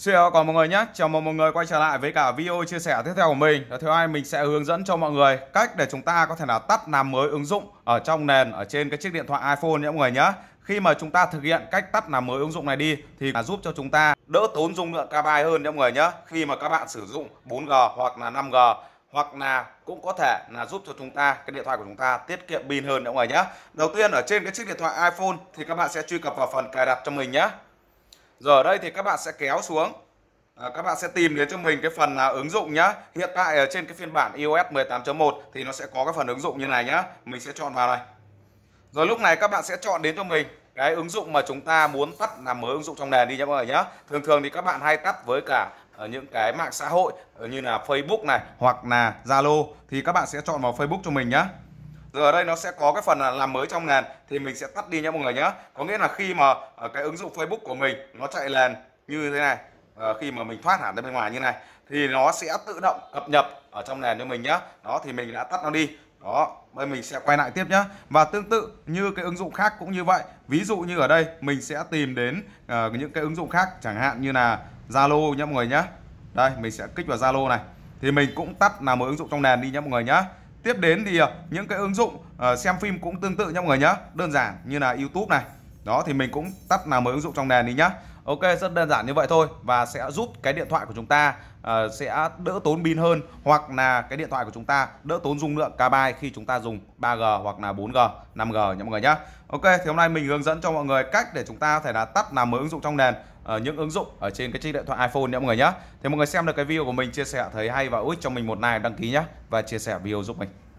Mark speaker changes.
Speaker 1: Xin chào cả mọi người nhé, chào mừng mọi người quay trở lại với cả video chia sẻ tiếp theo của mình Đó, Thứ hai mình sẽ hướng dẫn cho mọi người cách để chúng ta có thể là tắt làm mới ứng dụng ở trong nền, ở trên cái chiếc điện thoại iPhone nhé mọi người nhé Khi mà chúng ta thực hiện cách tắt làm mới ứng dụng này đi thì là giúp cho chúng ta đỡ tốn dung lượng KB hơn nhé mọi người nhé Khi mà các bạn sử dụng 4G hoặc là 5G hoặc là cũng có thể là giúp cho chúng ta cái điện thoại của chúng ta tiết kiệm pin hơn nhé mọi người nhé Đầu tiên ở trên cái chiếc điện thoại iPhone thì các bạn sẽ truy cập vào phần cài đặt cho mình nhé Giờ ở đây thì các bạn sẽ kéo xuống à, các bạn sẽ tìm đến cho mình cái phần à, ứng dụng nhá hiện tại ở trên cái phiên bản iOS 18.1 thì nó sẽ có cái phần ứng dụng như này nhá mình sẽ chọn vào này rồi lúc này các bạn sẽ chọn đến cho mình cái ứng dụng mà chúng ta muốn tắt là mới ứng dụng trong nền đi nhá mọi người nhá thường thường thì các bạn hay tắt với cả ở à, những cái mạng xã hội à, như là Facebook này hoặc là Zalo thì các bạn sẽ chọn vào Facebook cho mình nhá rồi ở đây nó sẽ có cái phần là làm mới trong nền thì mình sẽ tắt đi nhé mọi người nhé có nghĩa là khi mà ờ, cái ứng dụng Facebook của mình nó chạy nền như thế này ờ, khi mà mình thoát hẳn ra bên ngoài như này thì nó sẽ tự động cập nhật ở trong nền cho mình nhé đó thì mình đã tắt nó đi đó bây mình sẽ quay lại tiếp nhé và tương tự như cái ứng dụng khác cũng như vậy ví dụ như ở đây mình sẽ tìm đến ờ, những cái ứng dụng khác chẳng hạn như là Zalo nhé mọi người nhé đây mình sẽ kích vào Zalo này thì mình cũng tắt là một ứng dụng trong nền đi nhé mọi người nhé Tiếp đến thì à, những cái ứng dụng à, xem phim cũng tương tự nha mọi người nhá. Đơn giản như là YouTube này. Đó thì mình cũng tắt làm mới ứng dụng trong nền đi nhá. Ok rất đơn giản như vậy thôi và sẽ giúp cái điện thoại của chúng ta uh, sẽ đỡ tốn pin hơn hoặc là cái điện thoại của chúng ta đỡ tốn dung lượng KB khi chúng ta dùng 3G hoặc là 4G, 5G nha mọi người nhé. Ok thì hôm nay mình hướng dẫn cho mọi người cách để chúng ta có thể là tắt làm mới ứng dụng trong nền uh, những ứng dụng ở trên cái chiếc điện thoại iPhone nhé mọi người nhé. Thì mọi người xem được cái video của mình chia sẻ thấy hay và ích cho mình một like đăng ký nhé và chia sẻ video giúp mình.